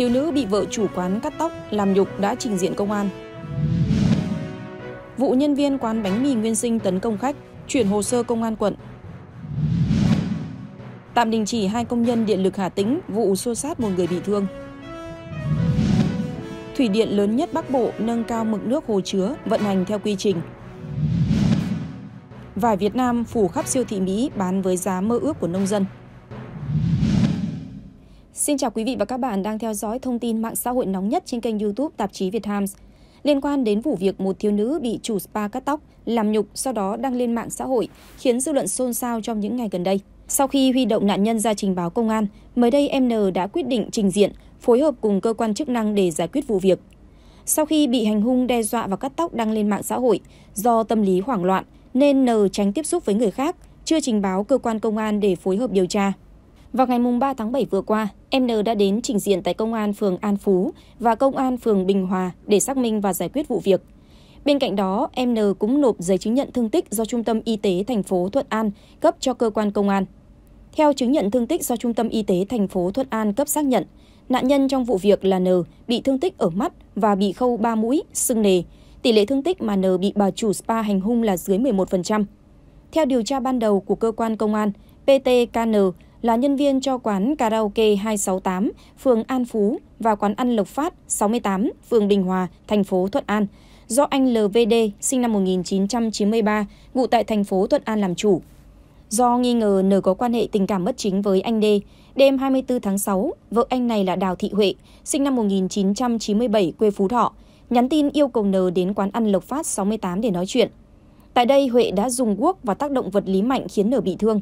thiếu nữ bị vợ chủ quán cắt tóc, làm nhục đã trình diện công an. Vụ nhân viên quán bánh mì Nguyên Sinh tấn công khách, chuyển hồ sơ công an quận. Tạm đình chỉ hai công nhân điện lực Hà Tĩnh, vụ xô sát một người bị thương. Thủy điện lớn nhất Bắc Bộ nâng cao mực nước hồ chứa, vận hành theo quy trình. Vải Việt Nam phủ khắp siêu thị Mỹ bán với giá mơ ước của nông dân. Xin chào quý vị và các bạn đang theo dõi thông tin mạng xã hội nóng nhất trên kênh YouTube tạp chí Việt Times liên quan đến vụ việc một thiếu nữ bị chủ spa cắt tóc làm nhục sau đó đăng lên mạng xã hội khiến dư luận xôn xao trong những ngày gần đây. Sau khi huy động nạn nhân ra trình báo công an, mới đây em N đã quyết định trình diện, phối hợp cùng cơ quan chức năng để giải quyết vụ việc. Sau khi bị hành hung đe dọa và cắt tóc đăng lên mạng xã hội, do tâm lý hoảng loạn nên N tránh tiếp xúc với người khác, chưa trình báo cơ quan công an để phối hợp điều tra. Vào ngày 3 tháng 7 vừa qua, em N đã đến trình diện tại Công an phường An Phú và Công an phường Bình Hòa để xác minh và giải quyết vụ việc. Bên cạnh đó, em N cũng nộp giấy chứng nhận thương tích do Trung tâm Y tế thành phố Thuận An cấp cho cơ quan công an. Theo chứng nhận thương tích do Trung tâm Y tế thành phố Thuận An cấp xác nhận, nạn nhân trong vụ việc là N bị thương tích ở mắt và bị khâu ba mũi, sưng nề. Tỷ lệ thương tích mà N bị bà chủ spa hành hung là dưới 11%. Theo điều tra ban đầu của cơ quan công an, PTKN là nhân viên cho quán karaoke 268, phường An Phú và quán ăn Lộc Phát 68, phường Bình Hòa, thành phố Thuận An, do anh LVD sinh năm 1993, ngụ tại thành phố Thuận An làm chủ. Do nghi ngờ N có quan hệ tình cảm bất chính với anh D, đêm 24 tháng 6, vợ anh này là Đào Thị Huệ, sinh năm 1997, quê Phú Thọ, nhắn tin yêu cầu N đến quán ăn Lộc Phát 68 để nói chuyện. Tại đây, Huệ đã dùng guốc và tác động vật lý mạnh khiến N bị thương.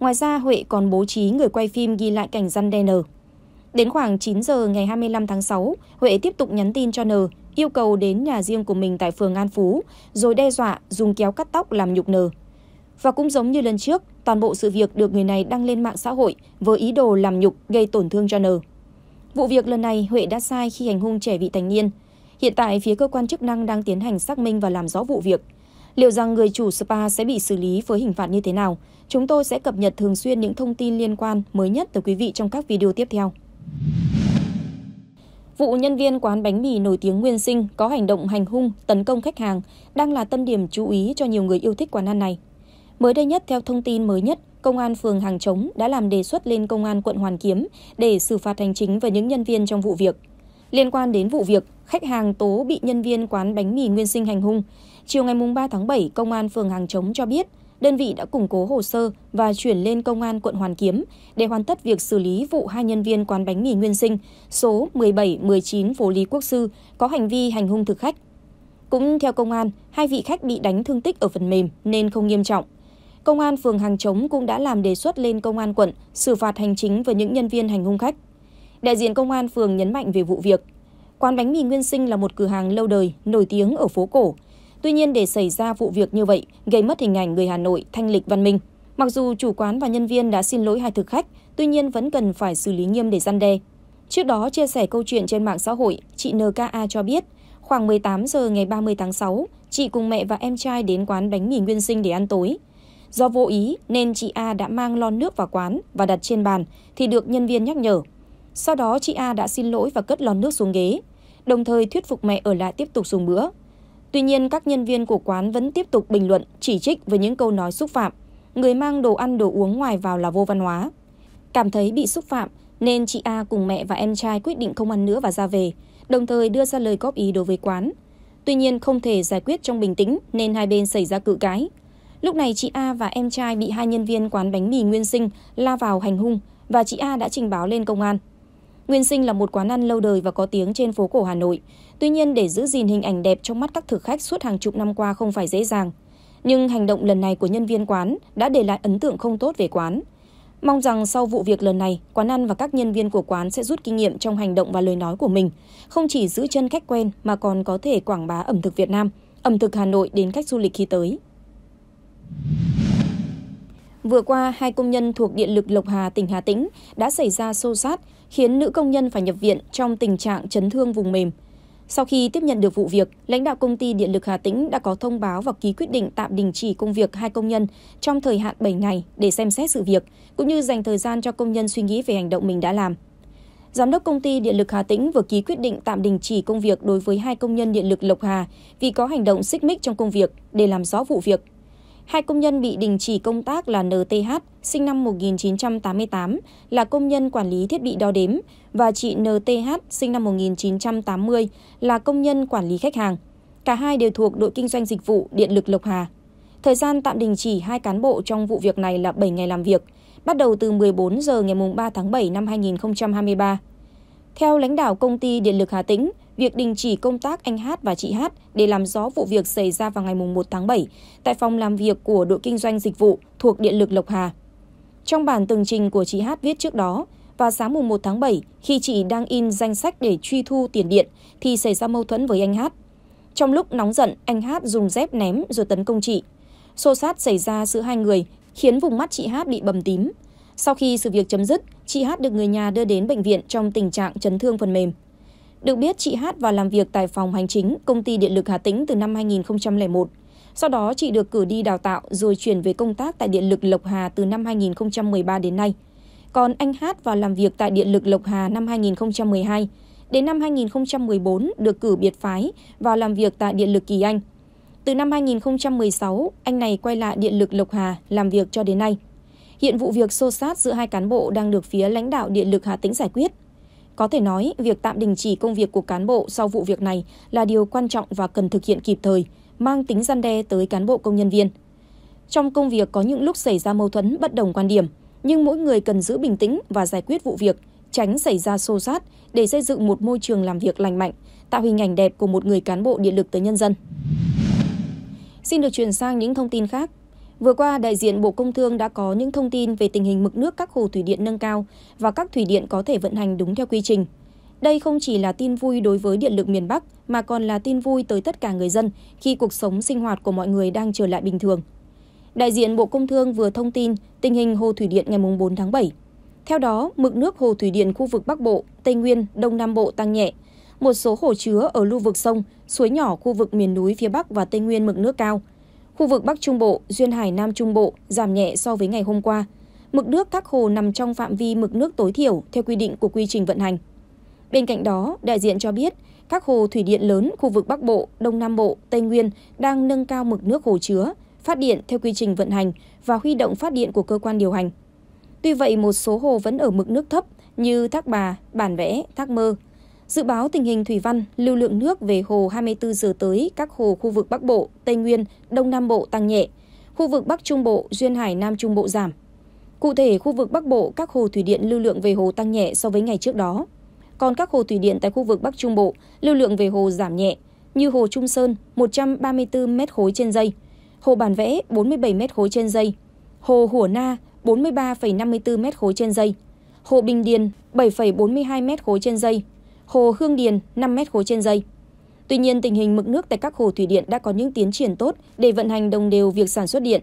Ngoài ra, Huệ còn bố trí người quay phim ghi lại cảnh răn đe N. Đến khoảng 9 giờ ngày 25 tháng 6, Huệ tiếp tục nhắn tin cho N, yêu cầu đến nhà riêng của mình tại phường An Phú, rồi đe dọa dùng kéo cắt tóc làm nhục N. Và cũng giống như lần trước, toàn bộ sự việc được người này đăng lên mạng xã hội với ý đồ làm nhục gây tổn thương cho N. Vụ việc lần này Huệ đã sai khi hành hung trẻ vị thành niên. Hiện tại phía cơ quan chức năng đang tiến hành xác minh và làm rõ vụ việc. Liệu rằng người chủ spa sẽ bị xử lý với hình phạt như thế nào? Chúng tôi sẽ cập nhật thường xuyên những thông tin liên quan mới nhất tới quý vị trong các video tiếp theo. Vụ nhân viên quán bánh mì nổi tiếng Nguyên Sinh có hành động hành hung, tấn công khách hàng đang là tâm điểm chú ý cho nhiều người yêu thích quán ăn này. Mới đây nhất theo thông tin mới nhất, công an phường Hàng Trống đã làm đề xuất lên công an quận Hoàn Kiếm để xử phạt hành chính với những nhân viên trong vụ việc. Liên quan đến vụ việc, khách hàng tố bị nhân viên quán bánh mì Nguyên Sinh hành hung. Chiều ngày 3 tháng 7, công an phường Hàng Trống cho biết đơn vị đã củng cố hồ sơ và chuyển lên công an quận Hoàn Kiếm để hoàn tất việc xử lý vụ hai nhân viên quán bánh mì Nguyên Sinh số 17-19 phố Lý Quốc Sư có hành vi hành hung thực khách. Cũng theo công an, hai vị khách bị đánh thương tích ở phần mềm nên không nghiêm trọng. Công an phường Hàng Chống cũng đã làm đề xuất lên công an quận xử phạt hành chính với những nhân viên hành hung khách. Đại diện công an phường nhấn mạnh về vụ việc. Quán bánh mì Nguyên Sinh là một cửa hàng lâu đời, nổi tiếng ở phố cổ, Tuy nhiên để xảy ra vụ việc như vậy gây mất hình ảnh người Hà Nội thanh lịch văn minh. Mặc dù chủ quán và nhân viên đã xin lỗi hai thực khách, tuy nhiên vẫn cần phải xử lý nghiêm để gian đe. Trước đó chia sẻ câu chuyện trên mạng xã hội, chị NKA cho biết, khoảng 18 giờ ngày 30 tháng 6, chị cùng mẹ và em trai đến quán bánh mì Nguyên Sinh để ăn tối. Do vô ý nên chị A đã mang lon nước vào quán và đặt trên bàn thì được nhân viên nhắc nhở. Sau đó chị A đã xin lỗi và cất lon nước xuống ghế, đồng thời thuyết phục mẹ ở lại tiếp tục dùng bữa. Tuy nhiên, các nhân viên của quán vẫn tiếp tục bình luận, chỉ trích với những câu nói xúc phạm. Người mang đồ ăn đồ uống ngoài vào là vô văn hóa. Cảm thấy bị xúc phạm, nên chị A cùng mẹ và em trai quyết định không ăn nữa và ra về, đồng thời đưa ra lời góp ý đối với quán. Tuy nhiên không thể giải quyết trong bình tĩnh nên hai bên xảy ra cự cãi. Lúc này chị A và em trai bị hai nhân viên quán bánh mì Nguyên Sinh la vào hành hung và chị A đã trình báo lên công an. Nguyên Sinh là một quán ăn lâu đời và có tiếng trên phố cổ Hà Nội. Tuy nhiên, để giữ gìn hình ảnh đẹp trong mắt các thực khách suốt hàng chục năm qua không phải dễ dàng. Nhưng hành động lần này của nhân viên quán đã để lại ấn tượng không tốt về quán. Mong rằng sau vụ việc lần này, quán ăn và các nhân viên của quán sẽ rút kinh nghiệm trong hành động và lời nói của mình, không chỉ giữ chân khách quen mà còn có thể quảng bá ẩm thực Việt Nam, ẩm thực Hà Nội đến khách du lịch khi tới. Vừa qua, hai công nhân thuộc Điện lực Lộc Hà, tỉnh Hà Tĩnh đã xảy ra xô xát khiến nữ công nhân phải nhập viện trong tình trạng chấn thương vùng mềm. Sau khi tiếp nhận được vụ việc, lãnh đạo công ty Điện lực Hà Tĩnh đã có thông báo và ký quyết định tạm đình chỉ công việc hai công nhân trong thời hạn 7 ngày để xem xét sự việc, cũng như dành thời gian cho công nhân suy nghĩ về hành động mình đã làm. Giám đốc công ty Điện lực Hà Tĩnh vừa ký quyết định tạm đình chỉ công việc đối với hai công nhân Điện lực Lộc Hà vì có hành động xích mích trong công việc để làm rõ vụ việc Hai công nhân bị đình chỉ công tác là NTH, sinh năm 1988, là công nhân quản lý thiết bị đo đếm, và chị NTH, sinh năm 1980, là công nhân quản lý khách hàng. Cả hai đều thuộc đội kinh doanh dịch vụ Điện lực Lộc Hà. Thời gian tạm đình chỉ hai cán bộ trong vụ việc này là 7 ngày làm việc, bắt đầu từ 14 giờ ngày 3 tháng 7 năm 2023. Theo lãnh đạo công ty Điện lực Hà Tĩnh, việc đình chỉ công tác anh Hát và chị Hát để làm rõ vụ việc xảy ra vào ngày 1 tháng 7 tại phòng làm việc của đội kinh doanh dịch vụ thuộc Điện lực Lộc Hà. Trong bản tường trình của chị Hát viết trước đó, vào sáng mùng 1 tháng 7, khi chị đang in danh sách để truy thu tiền điện thì xảy ra mâu thuẫn với anh Hát. Trong lúc nóng giận, anh Hát dùng dép ném rồi tấn công chị. Xô sát xảy ra giữa hai người, khiến vùng mắt chị Hát bị bầm tím. Sau khi sự việc chấm dứt, chị Hát được người nhà đưa đến bệnh viện trong tình trạng chấn thương phần mềm. Được biết, chị Hát vào làm việc tại phòng hành chính công ty điện lực Hà Tĩnh từ năm 2001. Sau đó, chị được cử đi đào tạo rồi chuyển về công tác tại điện lực Lộc Hà từ năm 2013 đến nay. Còn anh Hát vào làm việc tại điện lực Lộc Hà năm 2012. Đến năm 2014, được cử biệt phái vào làm việc tại điện lực Kỳ Anh. Từ năm 2016, anh này quay lại điện lực Lộc Hà làm việc cho đến nay. Hiện vụ việc xô sát giữa hai cán bộ đang được phía lãnh đạo điện lực Hà Tĩnh giải quyết. Có thể nói, việc tạm đình chỉ công việc của cán bộ sau vụ việc này là điều quan trọng và cần thực hiện kịp thời, mang tính gian đe tới cán bộ công nhân viên. Trong công việc có những lúc xảy ra mâu thuẫn bất đồng quan điểm, nhưng mỗi người cần giữ bình tĩnh và giải quyết vụ việc, tránh xảy ra xô xát để xây dựng một môi trường làm việc lành mạnh, tạo hình ảnh đẹp của một người cán bộ điện lực tới nhân dân. Xin được chuyển sang những thông tin khác. Vừa qua, đại diện Bộ Công Thương đã có những thông tin về tình hình mực nước các hồ thủy điện nâng cao và các thủy điện có thể vận hành đúng theo quy trình. Đây không chỉ là tin vui đối với điện lực miền Bắc mà còn là tin vui tới tất cả người dân khi cuộc sống sinh hoạt của mọi người đang trở lại bình thường. Đại diện Bộ Công Thương vừa thông tin tình hình hồ thủy điện ngày 4 tháng 7. Theo đó, mực nước hồ thủy điện khu vực Bắc Bộ, Tây Nguyên, Đông Nam Bộ tăng nhẹ. Một số hồ chứa ở lưu vực sông, suối nhỏ khu vực miền núi phía Bắc và Tây Nguyên mực nước cao – Khu vực Bắc Trung Bộ, Duyên Hải Nam Trung Bộ giảm nhẹ so với ngày hôm qua. Mực nước các hồ nằm trong phạm vi mực nước tối thiểu theo quy định của quy trình vận hành. Bên cạnh đó, đại diện cho biết, các hồ thủy điện lớn khu vực Bắc Bộ, Đông Nam Bộ, Tây Nguyên đang nâng cao mực nước hồ chứa, phát điện theo quy trình vận hành và huy động phát điện của cơ quan điều hành. Tuy vậy, một số hồ vẫn ở mực nước thấp như Thác Bà, Bản Vẽ, Thác Mơ, Dự báo tình hình thủy văn, lưu lượng nước về hồ 24 giờ tới các hồ khu vực Bắc Bộ, Tây Nguyên, Đông Nam Bộ tăng nhẹ. Khu vực Bắc Trung Bộ, Duyên Hải Nam Trung Bộ giảm. Cụ thể, khu vực Bắc Bộ, các hồ thủy điện lưu lượng về hồ tăng nhẹ so với ngày trước đó. Còn các hồ thủy điện tại khu vực Bắc Trung Bộ, lưu lượng về hồ giảm nhẹ, như hồ Trung Sơn 134 m khối trên dây hồ Bản Vẽ 47 m khối trên dây hồ Hủa Na 43,54 m khối trên dây hồ Bình Điền 7,42 m khối trên dây hồ Hương Điền 5 mét khối trên dây. Tuy nhiên, tình hình mực nước tại các hồ thủy điện đã có những tiến triển tốt để vận hành đồng đều việc sản xuất điện.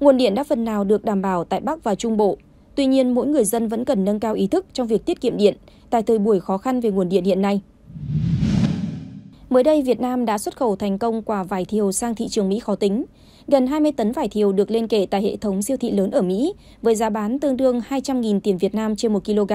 Nguồn điện đã phần nào được đảm bảo tại Bắc và Trung Bộ. Tuy nhiên, mỗi người dân vẫn cần nâng cao ý thức trong việc tiết kiệm điện tại thời buổi khó khăn về nguồn điện hiện nay. Mới đây, Việt Nam đã xuất khẩu thành công quả vải thiều sang thị trường Mỹ khó tính. Gần 20 tấn vải thiều được lên kệ tại hệ thống siêu thị lớn ở Mỹ với giá bán tương đương 200.000 tiền Việt Nam trên 1 kg.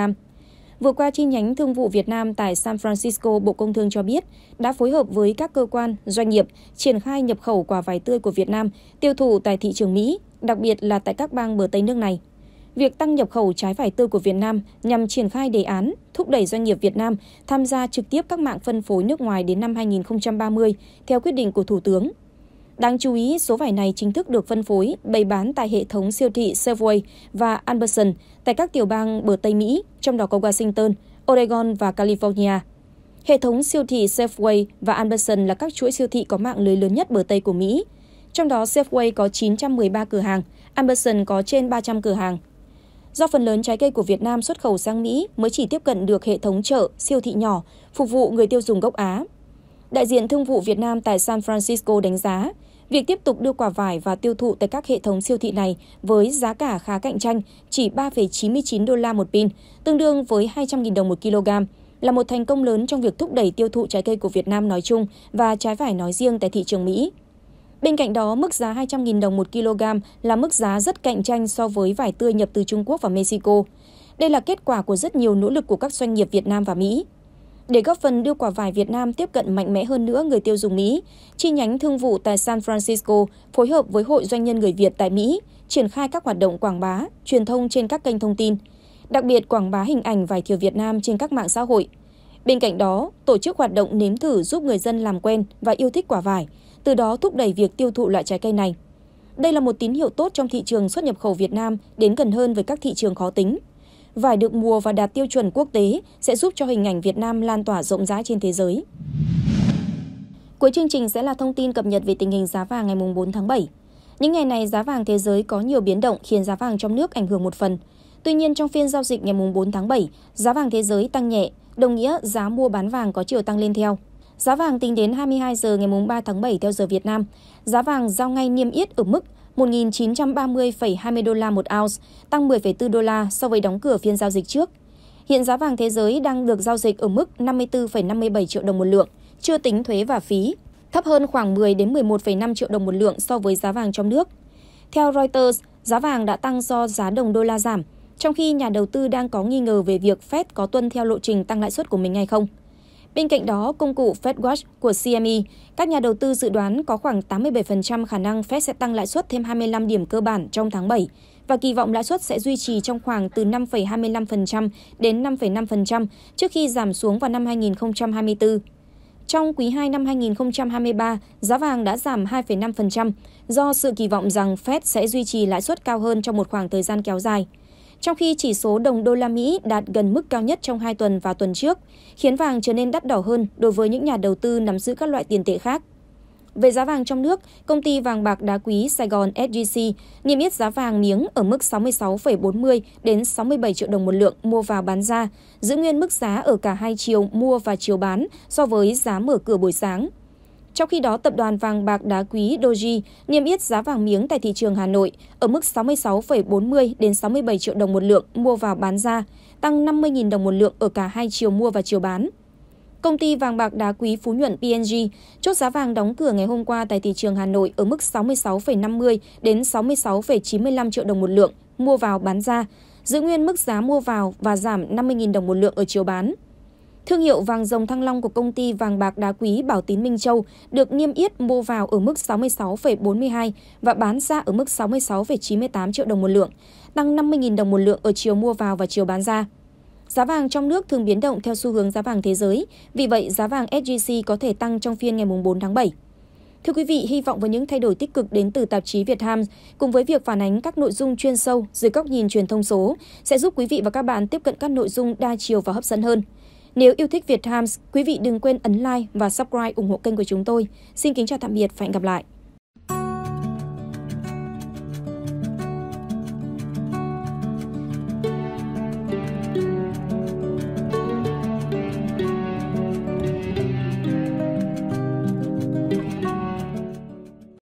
Vừa qua, chi nhánh Thương vụ Việt Nam tại San Francisco, Bộ Công Thương cho biết đã phối hợp với các cơ quan, doanh nghiệp triển khai nhập khẩu quả vải tươi của Việt Nam tiêu thụ tại thị trường Mỹ, đặc biệt là tại các bang bờ Tây nước này. Việc tăng nhập khẩu trái vải tươi của Việt Nam nhằm triển khai đề án thúc đẩy doanh nghiệp Việt Nam tham gia trực tiếp các mạng phân phối nước ngoài đến năm 2030 theo quyết định của Thủ tướng Đáng chú ý, số vải này chính thức được phân phối, bày bán tại hệ thống siêu thị Safeway và Albertson tại các tiểu bang bờ Tây Mỹ, trong đó có Washington, Oregon và California. Hệ thống siêu thị Safeway và Albertson là các chuỗi siêu thị có mạng lưới lớn nhất bờ Tây của Mỹ. Trong đó Safeway có 913 cửa hàng, Albertson có trên 300 cửa hàng. Do phần lớn trái cây của Việt Nam xuất khẩu sang Mỹ mới chỉ tiếp cận được hệ thống chợ, siêu thị nhỏ, phục vụ người tiêu dùng gốc Á. Đại diện Thương vụ Việt Nam tại San Francisco đánh giá, Việc tiếp tục đưa quả vải và tiêu thụ tại các hệ thống siêu thị này với giá cả khá cạnh tranh, chỉ 3,99 đô la một pin, tương đương với 200.000 đồng một kg, là một thành công lớn trong việc thúc đẩy tiêu thụ trái cây của Việt Nam nói chung và trái vải nói riêng tại thị trường Mỹ. Bên cạnh đó, mức giá 200.000 đồng một kg là mức giá rất cạnh tranh so với vải tươi nhập từ Trung Quốc và Mexico. Đây là kết quả của rất nhiều nỗ lực của các doanh nghiệp Việt Nam và Mỹ. Để góp phần đưa quả vải Việt Nam tiếp cận mạnh mẽ hơn nữa người tiêu dùng Mỹ, chi nhánh thương vụ tại San Francisco phối hợp với Hội Doanh nhân người Việt tại Mỹ triển khai các hoạt động quảng bá, truyền thông trên các kênh thông tin, đặc biệt quảng bá hình ảnh vải thiều Việt Nam trên các mạng xã hội. Bên cạnh đó, tổ chức hoạt động nếm thử giúp người dân làm quen và yêu thích quả vải, từ đó thúc đẩy việc tiêu thụ loại trái cây này. Đây là một tín hiệu tốt trong thị trường xuất nhập khẩu Việt Nam đến gần hơn với các thị trường khó tính vải được mùa và đạt tiêu chuẩn quốc tế sẽ giúp cho hình ảnh Việt Nam lan tỏa rộng rãi trên thế giới. Cuối chương trình sẽ là thông tin cập nhật về tình hình giá vàng ngày 4 tháng 7. Những ngày này giá vàng thế giới có nhiều biến động khiến giá vàng trong nước ảnh hưởng một phần. Tuy nhiên trong phiên giao dịch ngày 4 tháng 7, giá vàng thế giới tăng nhẹ, đồng nghĩa giá mua bán vàng có chiều tăng lên theo. Giá vàng tính đến 22 giờ ngày 3 tháng 7 theo giờ Việt Nam, giá vàng giao ngay niêm yết ở mức 1.930,20 đô la một ounce, tăng 10,4 đô la so với đóng cửa phiên giao dịch trước. Hiện giá vàng thế giới đang được giao dịch ở mức 54,57 triệu đồng một lượng, chưa tính thuế và phí, thấp hơn khoảng 10 đến 11,5 triệu đồng một lượng so với giá vàng trong nước. Theo Reuters, giá vàng đã tăng do giá đồng đô la giảm, trong khi nhà đầu tư đang có nghi ngờ về việc Fed có tuân theo lộ trình tăng lãi suất của mình hay không. Bên cạnh đó, công cụ Fed Watch của CME, các nhà đầu tư dự đoán có khoảng 87% khả năng Fed sẽ tăng lãi suất thêm 25 điểm cơ bản trong tháng 7 và kỳ vọng lãi suất sẽ duy trì trong khoảng từ 5,25% đến 5,5% trước khi giảm xuống vào năm 2024. Trong quý 2 năm 2023, giá vàng đã giảm 2,5% do sự kỳ vọng rằng Fed sẽ duy trì lãi suất cao hơn trong một khoảng thời gian kéo dài trong khi chỉ số đồng đô la Mỹ đạt gần mức cao nhất trong hai tuần và tuần trước, khiến vàng trở nên đắt đỏ hơn đối với những nhà đầu tư nắm giữ các loại tiền tệ khác. Về giá vàng trong nước, công ty vàng bạc đá quý Sài Gòn SGC niêm yết giá vàng miếng ở mức 66,40 đến 67 triệu đồng một lượng mua vào bán ra, giữ nguyên mức giá ở cả hai chiều mua và chiều bán so với giá mở cửa buổi sáng. Trong khi đó, tập đoàn vàng bạc đá quý Doji niêm yết giá vàng miếng tại thị trường Hà Nội ở mức 66,40 đến 67 triệu đồng một lượng mua vào bán ra, tăng 50.000 đồng một lượng ở cả hai chiều mua và chiều bán. Công ty vàng bạc đá quý Phú Nhuận PNG chốt giá vàng đóng cửa ngày hôm qua tại thị trường Hà Nội ở mức 66,50 đến 66,95 triệu đồng một lượng mua vào bán ra, giữ nguyên mức giá mua vào và giảm 50.000 đồng một lượng ở chiều bán. Thương hiệu vàng dòng thăng long của công ty vàng bạc đá quý Bảo Tín Minh Châu được niêm yết mua vào ở mức 66,42 và bán ra ở mức 66,98 triệu đồng một lượng, tăng 50.000 đồng một lượng ở chiều mua vào và chiều bán ra. Giá vàng trong nước thường biến động theo xu hướng giá vàng thế giới, vì vậy giá vàng SJC có thể tăng trong phiên ngày 4 tháng 7. Thưa quý vị, hy vọng với những thay đổi tích cực đến từ tạp chí Việt Times cùng với việc phản ánh các nội dung chuyên sâu dưới góc nhìn truyền thông số sẽ giúp quý vị và các bạn tiếp cận các nội dung đa chiều và hấp dẫn hơn. Nếu yêu thích Việt Times, quý vị đừng quên ấn like và subscribe ủng hộ kênh của chúng tôi. Xin kính chào tạm biệt và hẹn gặp lại.